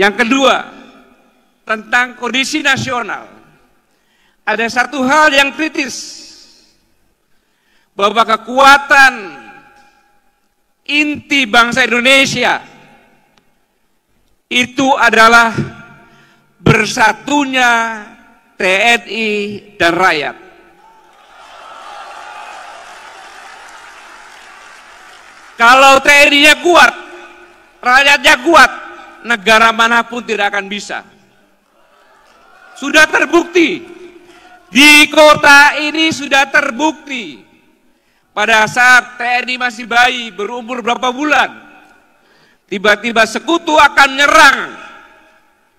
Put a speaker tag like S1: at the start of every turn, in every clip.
S1: Yang kedua, tentang kondisi nasional. Ada satu hal yang kritis bahwa kekuatan inti bangsa Indonesia itu adalah bersatunya TNI dan rakyat. Kalau TNI-nya kuat, rakyatnya kuat, negara manapun tidak akan bisa. Sudah terbukti. Di kota ini sudah terbukti. Pada saat TNI masih bayi berumur berapa bulan, tiba-tiba sekutu akan menyerang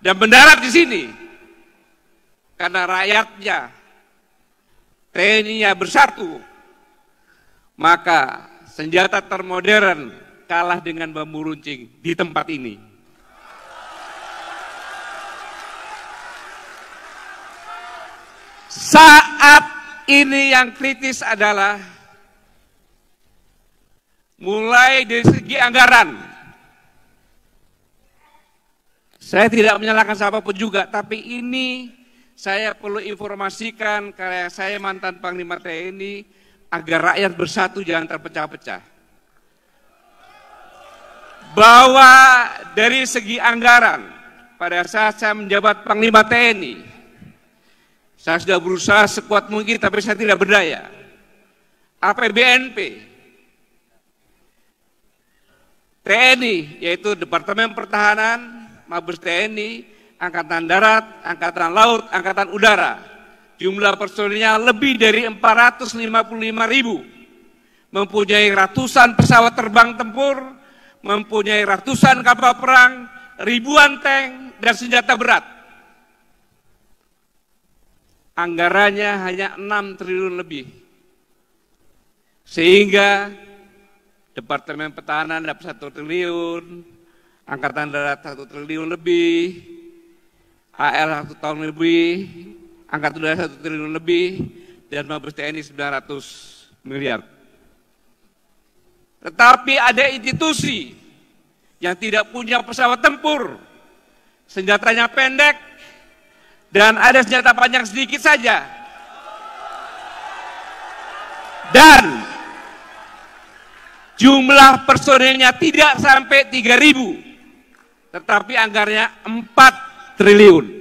S1: dan mendarat di sini. Karena rakyatnya, TNI-nya bersatu, maka senjata termodern kalah dengan bambu runcing di tempat ini. Saat ini yang kritis adalah mulai dari segi anggaran. Saya tidak menyalahkan siapapun juga, tapi ini saya perlu informasikan karena saya mantan Panglima TNI agar rakyat bersatu jangan terpecah-pecah. Bahwa dari segi anggaran, pada saat saya menjabat Panglima TNI, saya sudah berusaha sekuat mungkin tapi saya tidak berdaya. APBNP, TNI, yaitu Departemen Pertahanan, Mabes TNI, Angkatan Darat, Angkatan Laut, Angkatan Udara. Jumlah personilnya lebih dari 455 ribu. Mempunyai ratusan pesawat terbang tempur, mempunyai ratusan kapal perang, ribuan tank, dan senjata berat anggarannya hanya 6 triliun lebih. Sehingga Departemen Pertahanan dapat 1 triliun, Angkatan Darat 1 triliun lebih, AL 1 tahun lebih, Angkatan Udara 1 triliun lebih, dan Mabes TNI 900 miliar. Tetapi ada institusi yang tidak punya pesawat tempur, senjatanya pendek, dan ada senjata panjang sedikit saja. Dan jumlah personilnya tidak sampai 3000 tetapi anggarnya 4 triliun.